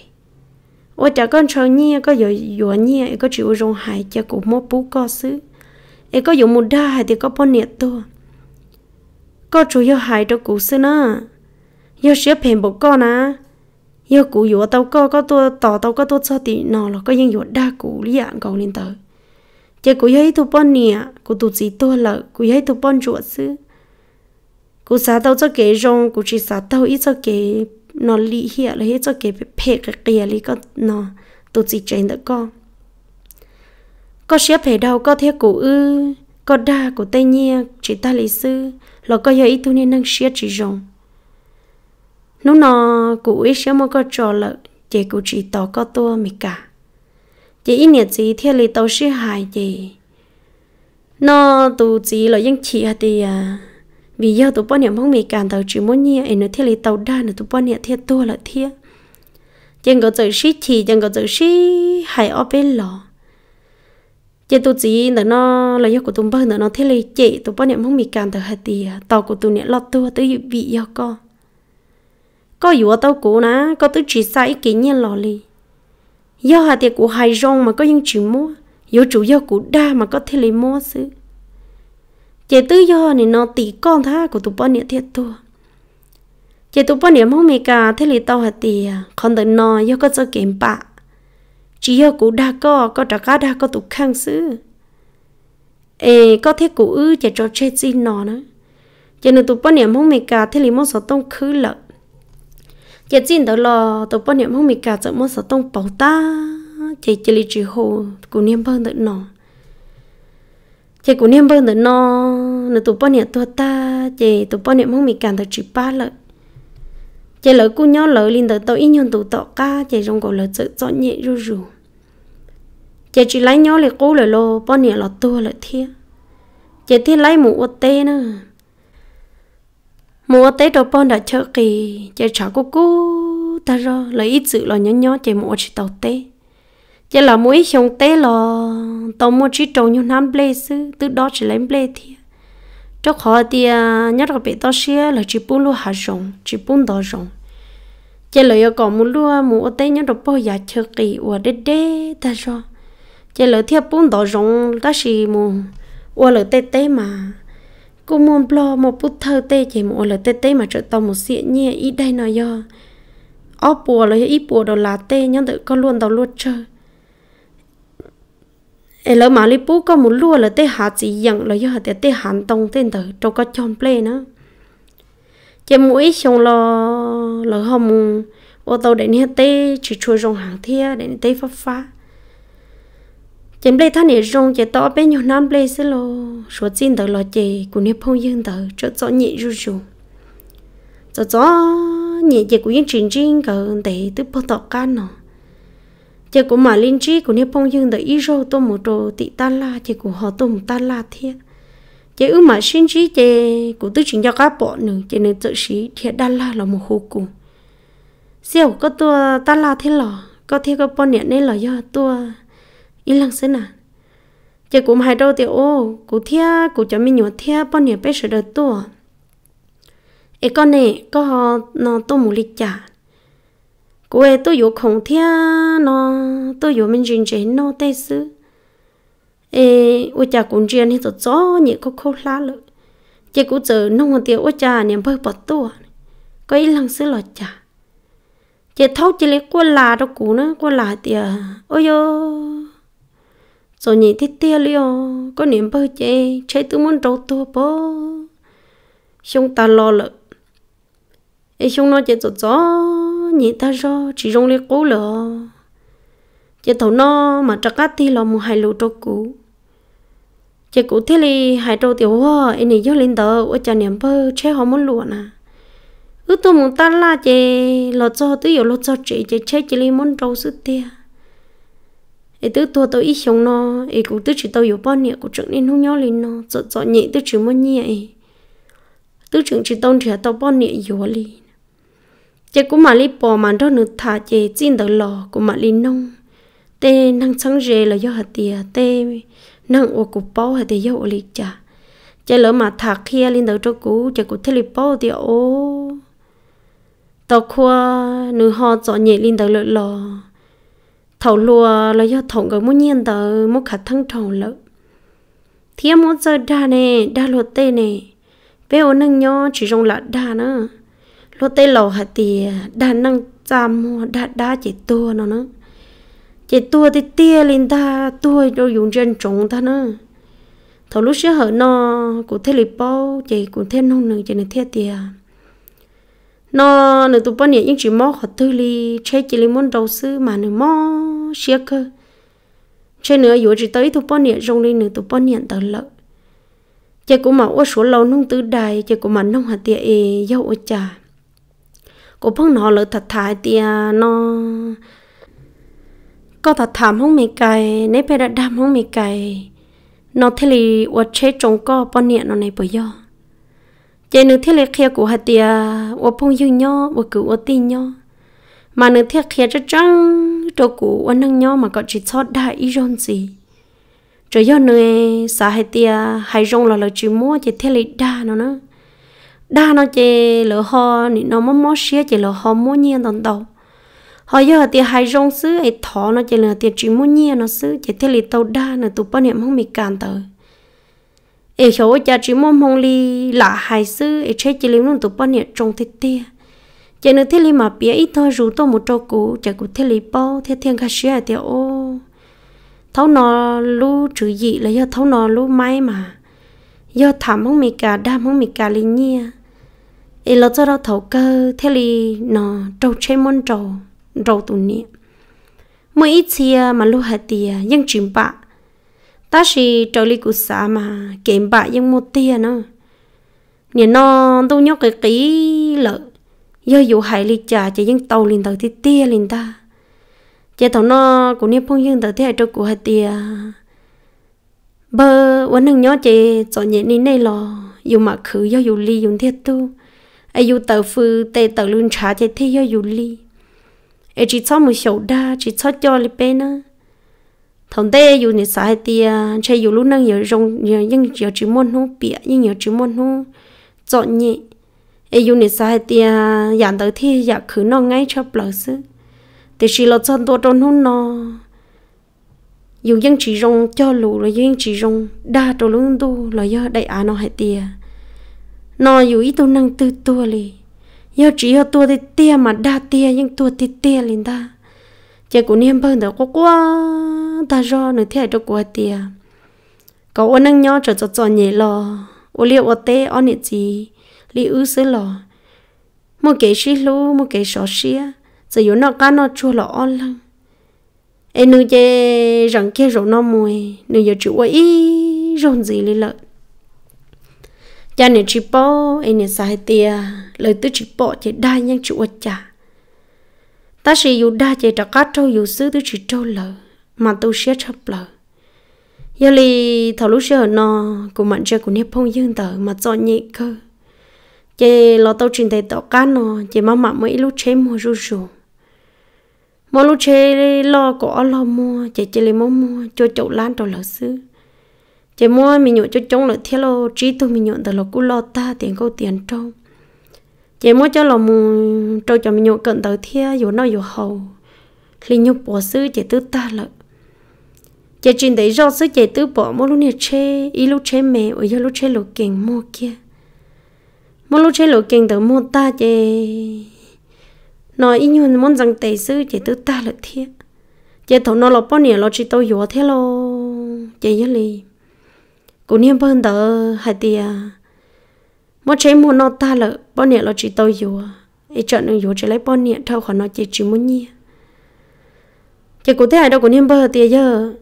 我叫跟朝你个有有你个只有用海结果莫不告诉，一个有木大海的个半年多，个主要海的故事呢，有些偏不高呢，有古有到高个多到到个多早的那了个应有大古里啊高领导，结果有一头半年，古肚子多了，古有一头半桌子，古啥都做给用，古只啥都一做给。nó lì hiệu là hết cho cái phê cái kia lý có nó tụt gì chén đó con có xếp phải đâu có theo cổ ư có đa của tây nhia chỉ ta lý sư là có giờ ít thu nên năng xếp chỉ rồng nó nó cổ ít xếp mà có trò lợ chỉ cổ chỉ tỏ có tua mì cả chỉ ít nhiệt gì theo lý tàu sư hài gì nó tụ chỉ là dân chỉ à thì à vì giờ tụi bọn niệm không mẹ càng tàu chỉ muốn nhia em nó thiết lý tàu đa nữa tụi bọn niệm thiết tua là thiết chẳng có giờ sĩ chỉ chẳng có giờ sĩ hay ở bên lò chỉ tụi chỉ là nó là do của tụi bọn nữa nó thiết lý chị tụi bọn niệm không mẹ càng tàu hay tì tàu của tụi niệm lo tua tới vị do co có yếu tàu cũ ná có tới chỉ sai kỹ nhiên lò li do hà tiệc của hai rong mà có những chỉ mua do chủ do của đa mà có thiết lý mua xứ chế tư do này nó tỉ con tha của tụi bọn nhẹ thiệt tu chế tụi bọn nhẹ mong mẹ cả thế lì tao hạt tì còn đợi nó do có cho kém bạc, chỉ do cụ đa co có trả cá đa co tụi khang sư ê có thế cụ ư chế cho chết gì nó nữa chế nữa tụi bọn nhẹ mong mẹ cả thế lì mong sợ tông khứ lợn chế chín đó lo tụi bọn nhẹ mong mẹ cả sợ mong sợ tông bảo ta chế chỉ lì chỉ hồ cụ niêm bơn đợi nó chế cụ niêm bơn đợi nó nó tụi bọn nè tua ta chị tụi bọn nè mong mình cảm thấy chị ba lợi chị lợi cô nhau lợi lên tới tôi ít nhon tụi tọt ca chị rong cổ lợi sợ rõ nhẹ rù rù chị chỉ lấy nhau lại cô lợi lô bọn nè lọt tua lợi thia chị thi lấy mũ ô tê nữa mũ ô tê đồ bọn đã chợ kì, chị chả cô cô ta rồi lợi ít sự lo nhon nhon chị mũ chỉ tàu tê chỉ là mỗi xong tế là tao mua chỉ trâu nhau nam bê sư từ đó chỉ lấy bê thiệt cho họ thì nhớ là bị to xe là chỉ bún luôn hạt rồng chỉ bún đỏ rồng chỉ là yêu cầu muốn lúa muốn ở tây nhất là bao giờ chơi kỳ ở đế đế ta cho chỉ là thiệp bún đỏ rồng đó chỉ muốn ở là tây tây mà cô muốn lo một bút thơ tê chỉ muốn ở là tây tây mà trở tao một xịn nhẹ ít đây nói do ó bùa là ít bùa đồ lá tê nhưng tự con luôn đầu luôn chơi เออมาลิปูก็มุลัวเลยเตหาจียังเลยยอแต่เตหันตรงเต้นเตอเราก็จอมเปลนะเจมุ้ยชงรอเลยหอมุงโอโตเดนี่เตชิชัวรงหางเทียเดนี่เตฟ้าฟ้าเจมเปลท่านเนี่ยรงเจต่อเป็นอยู่น้ำเปลซะโลชัวจินเตอรอเจกูเนี่ยพงยังเตอจะจ่อหนีรูจูจะจ่อหนีเจกูยังจริงจริงเกินเตตึ๊บพอตอกกันเนาะ chỉ của mà linh trí của nếp phong dương đã ý tôi một đồ tị ta la chỉ của họ tôi một ta la thiệt chỉ ư mà sinh trí chỉ của tôi chính cho các bộ nữa chỉ nên tự sĩ thiệt đa la là một hồ cụ siêu có tôi ta la thế lò có thiệt có bọn nhận nên là do tôi ý lăng sẽ nà chỉ cũng hai đâu thì ô cụ thiệt cụ cho mình nhớ thiệt bọn nhận bé sợ đời tôi ấy con này có họ nó tôi một lịch trả quê tôi dụ không thia nó tôi dụ mình rình rình nó thế sư ê ô cha cũng chuyện thì tôi cho nhẹ có khó lá rồi, chỉ có chờ nông hoàn tiêu ô cha niệm bơi bọt tua có ý lăng sư lọ cha chỉ thâu chỉ lấy qua là đâu cũ nữa qua là tiề ôi yo rồi nhị thiết tia liêu có niệm bơi chơi chơi tôi muốn trâu tua bơ, xong ta lo lợ ê xong nó chỉ tôi cho nhị ta do chỉ rong lê cố lỡ chị thầu nó mà trắc cát thì là một hai lô trâu cũ chị cũ thế li hai trâu tiểu hoa anh này do lên tờ ở chợ niệm bơ che họ muốn lụa nè ước tôi muốn ta là chị, lo cho tôi hiểu lo cho chị chị che chị li muốn trâu sức tia ấy tứ thua tôi ít xong nó ấy cũng tứ chỉ tôi hiểu bao nhiêu cũng chẳng nên không nhớ lên nó sợ sợ nhị tôi chỉ muốn nhẹ tôi chẳng chỉ tông thì tao bao nhiêu hiểu liền chế cũng mà li bỏ mà đó nữa thả chế chín được lò cũng mà li nông tê năng sáng rề là do hạt tìa tê năng ô cụ bao hạt tìa do ô li chả chế lỡ mà thả kia lên đầu cho cú chế cụ thấy li bao thì ô tàu khoa nửa ho cho nhẹ lên đầu lợ lò thầu lùa là do thòng cái muốn nhiên tờ muốn khát thăng thòng lợ thiếu muốn giờ đa nè đa luật tê nè bé ô nâng nhau chỉ rong lạ đa nữa lúc tây lầu hạt thì đa năng mua đa đa chỉ tua nó nó chỉ tua thì tia lên ta tua rồi dùng chân trống ta nó thầu lúc xưa hở nó cũng thế lì bao chỉ cũng thế nông nương chỉ nên thế tiề nó nửa tụ bao nhiêu những chỉ mò họ tư li chơi chỉ li muốn đầu sư mà nửa mò xia cơ chơi nửa yếu chỉ tới tụ bao nhiêu rong lên nửa tụ bao nhiêu tờ lợ chơi cũng mà ô số lâu nông tư đài chơi cũng mà nông hạt tiề dâu ô trà cô phong nó lỡ thật thà tia à, nó có thật thảm không mày cày nấy phải đã đam không mày cày nó thế li uất chế trống co bao nhện nó này bởi do chế nữ thế li kia của hạt tia à, uất phong dương nhau uất cử uất tin nhau mà nữ thế kia cho trăng cho cụ uất năng nhau mà có chỉ sót đại ý rôn gì rồi do nữ xã hạt tia à, hay rong là lời chỉ mua chế thế li đa nó nữa đa nó chè lỡ ho nị nó mất mất xía chè lỡ ho mua nhiên tận đầu họ giờ thì hai rong xứ ấy thọ nó chè là tiền chỉ mua nhiên nó xứ chè thế lì tàu đa nữa tụ bao niệm không bị cản tới ấy chỗ cha chỉ mua mong ly là hai xứ ấy chế chè liếm luôn tụ bao niệm trong thế tia chè nữa thế lì mà bía ít thôi rủ tôi một trâu cũ chè cũng thế lì bao thế thiên khá xía thì ô thấu nó lu chữ gì là do thấu nó lu may mà do thảm không mì cả đam không mì cả lì nhia ý lo cho nó thấu cơ thế li nó trâu chơi môn trâu trâu tu nị mỗi ít chia mà lúc hạt tia vẫn chìm bạ ta chỉ trâu li cụ xã mà kém bạ vẫn một tia nữa nhìn nó đâu nhóc cái kỹ lợ do dù hại li trà chỉ vẫn tàu liền tàu thì tia liền ta chỉ thằng nó cũng niệm phong dương tàu thế trâu của hạt tia bơ vẫn đừng nhớ chỉ cho nhẹ ní này lo dù mà khứ do dù li dùng thiết tu ai dù tàu phư tê tàu luôn trả thì thế yêu dù li ai chỉ cho một sầu đa chỉ cho cho li bên á thằng tê dù nè sai tia chơi dù lúc năng nhớ rong nhớ nhưng nhớ chỉ muốn hú bịa nhưng nhớ chỉ muốn hú chọn nhẹ ai dù nè sai tia nhận tới thì nhận khứ nó ngay cho bờ sư thì chỉ lo cho tôi trốn hú nó dù dân chỉ rong cho lù rồi dân chỉ rong đa trốn luôn tu là do đại á nó hay tia nó dù ít tôi năng tư tua lì yêu chỉ yêu tua thì tia mà đa tia nhưng tua thì tia liền ta giờ cũng niệm bơn được quá quá ta do nữa thế cho quá tia có ôn năng nhau trở trở trở nhẹ lo, ô liệu ô té ô nị gì li ứ xứ lo, một cái xí lú một cái sọ xía giờ yếu nó cá nó chua lo ôn lăng em nuôi chơi rằng kia rồi nó mùi nuôi giờ chịu quá ý rộn gì lên lợi cha nè chỉ bỏ anh nè sai tia lời tôi chỉ bỏ chỉ đa nhân chủ ở cha ta chỉ dù đa chỉ trả cá trâu dù xứ tôi chỉ trâu lờ mà tôi sẽ chấp lờ giờ li thầu lúc xưa nò của mạnh chơi của nếp phong dương tờ mà chọn nhị cơ chị lo tôi trình thầy tỏ cá nò, chị má mặn mấy lúc chế mua ru ru mua lúc chế lo cỏ lo mua chị chị lấy mua mua cho chậu lan trâu lỡ xứ chỉ mua mình nhụ cho chống lợi thiết lo trí tôi mình nhụ từ lo cú lo ta tiền câu tiền trong chỉ mua cho lo mù trâu cho mình nhụ cận tới thiết dù nó dù hầu khi nhụ bỏ xứ chỉ tư ta lợi chỉ chuyện đấy do xứ chỉ tư bỏ mua lúc này chê ý lúc chê mẹ ở giờ lúc chê lúc kiện mua kia mua lúc chê lúc kiện từ mua ta chỉ nói ý nhuận muốn rằng tề xứ chỉ tư ta lợi thiết chỉ thấu nó lo bao nhiêu lo chỉ tôi hiểu thế lo chỉ như liền cô niệm bơn tờ hai tia mỗi chế muốn nó ta là bao nhiêu lo chỉ tôi dù ý chọn nó dù chỉ lấy bao nhiêu thâu khỏi nó chỉ chỉ muốn nhỉ? chỉ cô thấy ai đâu cô niệm bơ tia giờ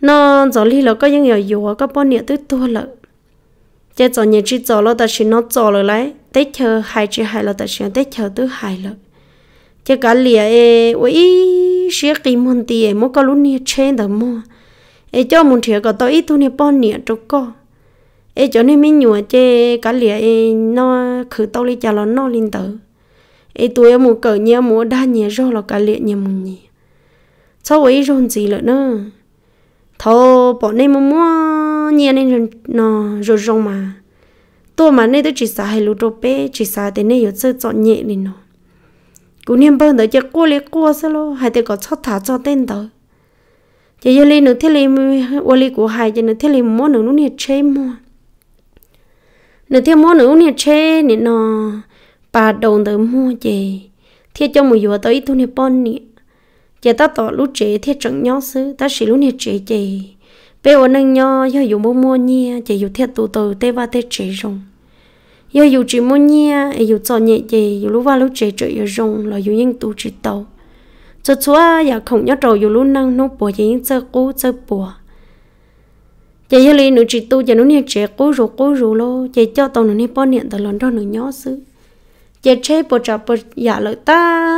nó gió ly là có những người dù có bao nhiêu tới tua là chỉ gió nhiều chỉ gió lo ta chỉ nó gió là lấy tết chờ hai chỉ hai lo ta chỉ tết chờ tới hai là chỉ cả liệt ấy ui xí kỳ môn tia mỗi cái luôn này trên đó mua ấy cho muốn thiệt có tôi ít thu nhập bao nè cho co ấy cho nên mình nhua chơi cả lìa ấy nó khử tao lấy chả lo nó lên tử ấy tôi em muốn cỡ nhà muốn đa nhà rồi là cả lìa nhà muốn nhỉ sau ấy rồi gì nữa nữa thô bọn em mà mua nhà nên nó rồi rồi mà tôi mà nên tôi chỉ sợ hai lúa bé chỉ sợ thế này giờ chọn nhẹ lên nó cũng niệm bơn tới chắc qua lấy qua sao lo hay tôi có chót thả cho tên tới chỉ yêu li nữa thế li ô li của hai giờ nữa thế li mua nữa nó nhiệt chê mua nữa thế mua nữa nhiệt chê nè nó bà đầu tới mua chị thế cho một vừa tới tôi nè bon nè chị ta tỏ lúc chị thế chẳng nhau xứ ta chỉ lúc nè chị chị bây giờ nâng nhau giờ dùng mua mua nha, chị dùng thế tụ từ tê ba tê chị rồi giờ dùng chị mua nhia e dùng cho nhẹ chị dùng lúc ba lúc chị chơi dùng là dùng những tụ chỉ tàu cho chúa giờ không nhớ rồi dù luôn năng nó bỏ gì cho cô cho bỏ chị yêu lý nữ chị tu giờ nó nhẹ trẻ cô rủ cô rủ lo chị cho tao nó nhẹ bao niệm tao lần đó nó nhớ xứ chị chơi bỏ trả bỏ giả lợi ta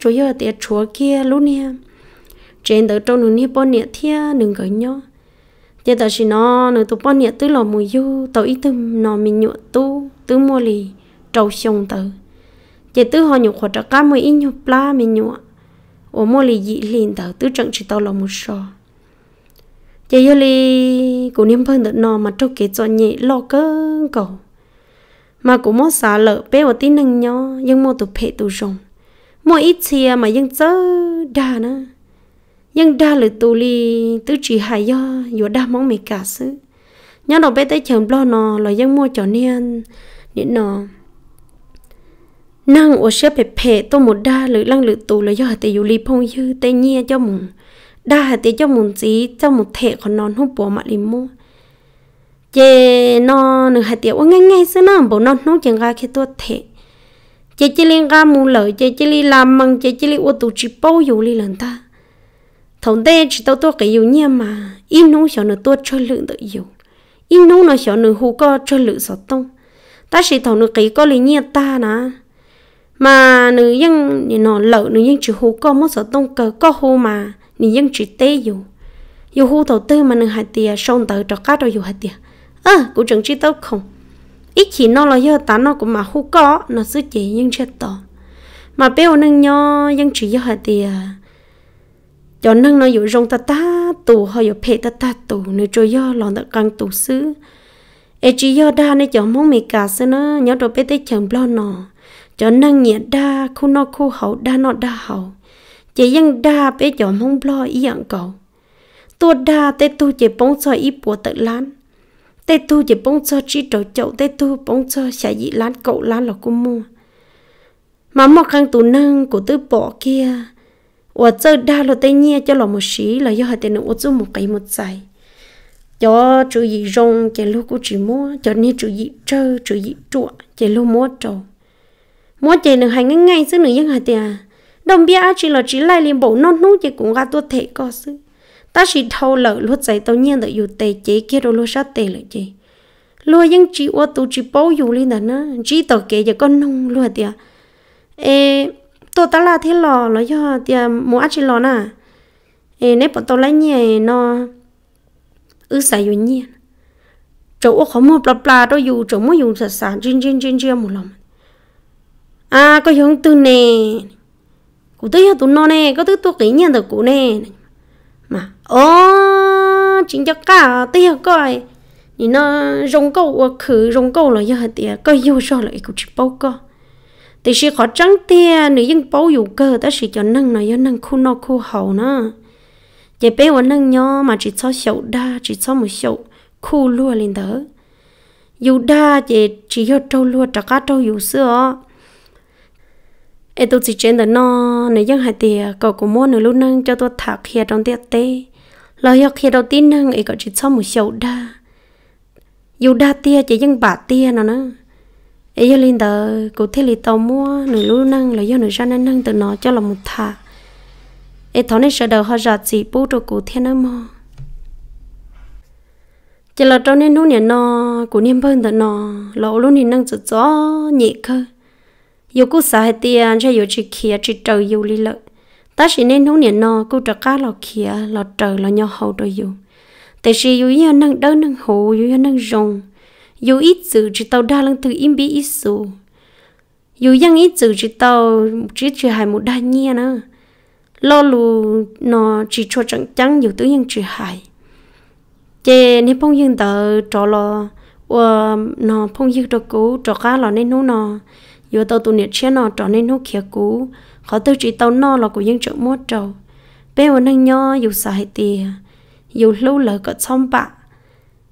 chủ giờ thì chúa kia luôn nha, trên tới trong nó nhẹ bao niệm thia đừng gửi nhớ chị ta chỉ nó nó tụ bao niệm tới lò mùi yêu tao ít tâm nó mình nhựa tu tứ mua lì trâu xong tới chị tư họ nhục hoặc trả cá mới ít nhục la mình nhựa ô mô lì dị liền tàu tứ trận chỉ tàu lòng một sò giờ giờ lì cũng niêm phân nọ mà trâu kế cho nhẹ lo cơ cầu mà cũng mốt xả lợ bé vào tí năng nhỏ nhưng mô tụ phê tụ rồng mô ít chia mà nhưng chớ đa nữa nhưng đa lử tụ lì tứ chỉ hại do dù đa mong mẹ cả sự nhớ đầu bé tới chồng lo nọ là nhưng mua cho nên nên nọ năng ô xe bẹp bẹp tôi một đa lử lăng lử tu là do hạt tiêu lì phong dư tê nhia cho mùng đa hạt tiêu cho mùng gì cho một thể còn non không bỏ mặt lì mua chê nó nửa hạt tiêu ngay ngay xưa nó bỏ non không chẳng ra khi tôi thể Je chê liên ra mù lở, je chê li làm măng je chê li ô tù chỉ bao dù li lần ta thằng tê chỉ tao tôi cái yêu nhia mà im nung sợ nửa tôi cho lượn tự yêu im nung nó sợ nửa hù co cho lượn sợ tông ta chỉ thằng nửa cái có lý nhia ta na mà nữ dân thì nó lợ nữ dân chỉ hú có một số tông cờ có hú mà nữ dân chỉ tê dù dù hú đầu tư mà nữ hạt tiền xong tới cho cá rồi dù hạt tiền ơ à, cũng chẳng chỉ tao không ít chỉ nó là do ta nó cũng mà hú có nó sức chỉ nhưng chết to mà béo nâng nho dân chỉ do hạt tiền cho nâng nó dù rong ta ta tù hay dù phê ta ta tù nữ cho do lòng ta càng tù xứ ấy chỉ do đa nên cho mong mì cả xứ nó nhớ đồ bé tới chồng lo nọ cho năng nhiệt đa khu nó khu hậu đa nó đa hậu đa bé cho mong lo ý dạng cầu tua đa tê tu chỉ bóng cho ý bùa tự lán tê tu chỉ bóng cho chỉ trầu chậu tê tu bóng cho xả dị lán cậu lán là cô mua mà một khăn tù năng của tư bỏ kia ủa chơi đa lo tê nhia cho là một xí là do hai tên ủa chung một cái một giải cho chú gì rong chỉ lúc của chỉ mua cho nên chú gì chơi chú gì trụa chỉ lúc mua trầu mỗi chị nữ hành ngang ngay sức nữ dân hà tiền à? đồng bia chỉ là chỉ lại liền bộ non nút chị cũng ra tuột thể có sự ta chỉ thâu lợi luật giấy tao nhiên đợi dù tề chế kia đồ lô sát tề lợi chị lùa dân chỉ ô tu chỉ bố dù lên đó nữa chỉ tờ kể giờ con nông lùa tiệt à? ê tôi ta là thế lò là do tiệt à, mua ăn chỉ lò nà ê nếp bọn tôi lấy nhẹ nó ư xài dù nhiên chỗ ô khó mua bla bla đó dù chỗ mua dù sạch sạch riêng riêng riêng riêng một lòng à có giống từ nè cụ tới hả tụ nó nè có tới tôi kỹ nhân được cụ nè mà ô chính cho cả à? tới hả coi nhìn nó rong câu khử rong câu là do hả tiệt coi vô so lại cụ chỉ bao co thì sẽ khó trắng tia nếu dân bao dù cơ ta sẽ cho nâng này do nâng khu nó khu hậu nó chỉ bé của nâng nhó mà chỉ cho sầu đa chỉ cho một sầu khu lúa lên đó dù đa chỉ chỉ cho trâu lúa trả cá trâu dù xưa ai tôi chỉ trên đó nó này dân hai tiền cậu cũng mua nửa lúc nâng cho tôi thả kia trong tiệt tê lời học kia đầu tiên nâng ấy cậu chỉ cho một sầu đa dù đa tia chỉ dân bà tia nó nữa ấy giờ lên tờ cụ thế lì tàu mua nửa lúc nâng là do nửa ra nên nâng từ nó cho là một thả ấy thọ nên sợ đầu họ giặt gì bố cho cụ thế nó mò chỉ là trong nên nút nhà nó cụ niệm bơn tờ nó lỗ lúc nên nâng chữ gió nhẹ khơi yêu cú xã hệ tiền cho yêu chỉ kia chỉ trời yêu lý lợi ta chỉ nên nấu niệm no cú trở cá lò kia lò trời lò nhau hậu đôi yêu thế vì yêu yêu năng đỡ năng hồ yêu yêu năng rồng yêu ít chữ chỉ tàu đa lần từ im bi ít số yêu yang ít chữ chỉ tàu chỉ chỉ hai một đa nhiên nữa lo lù nó chỉ cho trắng trắng nhiều thứ nhưng chỉ hại chế nên phong dương tờ trò lo và ờ, nó phong dương đồ cũ trò cá lò nên nấu nó yo tao tụi nhiệt chia nó trở nên hút khía cú khó tao chỉ tao nó là của những chỗ mua trầu bé vẫn đang nhỏ dù xài tiền dù lâu lỡ có xong bạ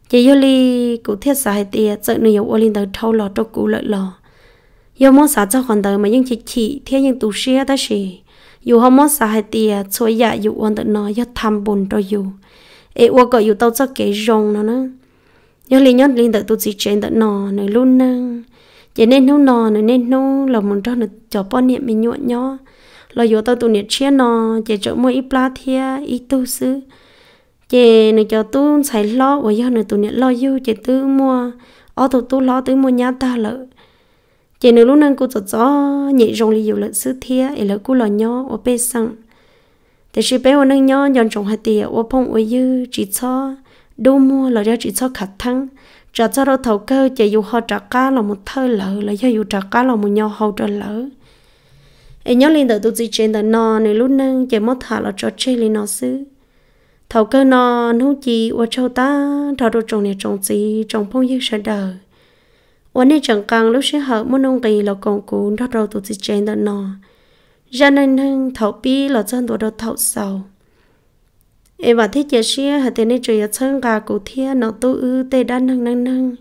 chỉ yo li cụ thiết xài tiền sợ nữa yo lên đầu thâu lò cho cú lợi lò yo mua xả cho còn đời mà những chị chị thế những tụ xe ta chỉ yo không mua xài tiền chơi dạ yo ôn tự nó yo tham buồn cho yo ê yo gọi yo tao cho kế rong nó nữa yo li nhớ lên đầu tụ chỉ trên tự nó nơi luôn năng giờ nên nấu nò nữa nên nấu là muốn cho nó cho bao niệm mình nhuận nhó là giờ tao tụ niệm chia nò giờ chỗ mua ít plat thia ít tu sư giờ nó cho tu xài lo và giờ nó tụ niệm lo yêu giờ tư mua ở tụ tu lo tư mua nhà ta lợ giờ nó lúc nãy cô cho cho nhẹ rong li yêu lợ sư thia ấy lợ cô lo nhó ở bên sang thế sự bé ở nâng nhó nhon trồng hạt tiền ở phong ở dư chỉ cho đô mua là do chỉ cho khát thăng trả cho đâu thầu cơ chạy dù họ trả cá là một thơ lỡ là do dù trả cá là một nhau hầu trả lỡ em nhớ lên tới tụi chị trên tới nọ này lúc nâng chạy mất thả là cho chơi lên nó xứ thầu cơ nọ nấu chị ở châu ta thọ đồ trồng này trồng gì trồng phong như sợ đời và nên chẳng cần lúc sẽ hợp muốn ông kỳ là còn cuốn thọ đồ tụi chị trên tới nọ ra nên nâng thầu pi là chân tụi đồ thầu sầu e và thế giờ xia hạt thế này trời sang gà cụ thia nó tu ư tê đan năng năng năng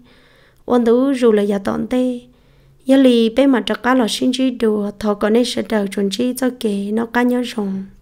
ôn tu dù là giả tọn tê giờ lì bé mặt trắc cá lò xin chi đồ thọ còn nên sẽ đầu chuẩn chi cho kể nó cá nhớ rồng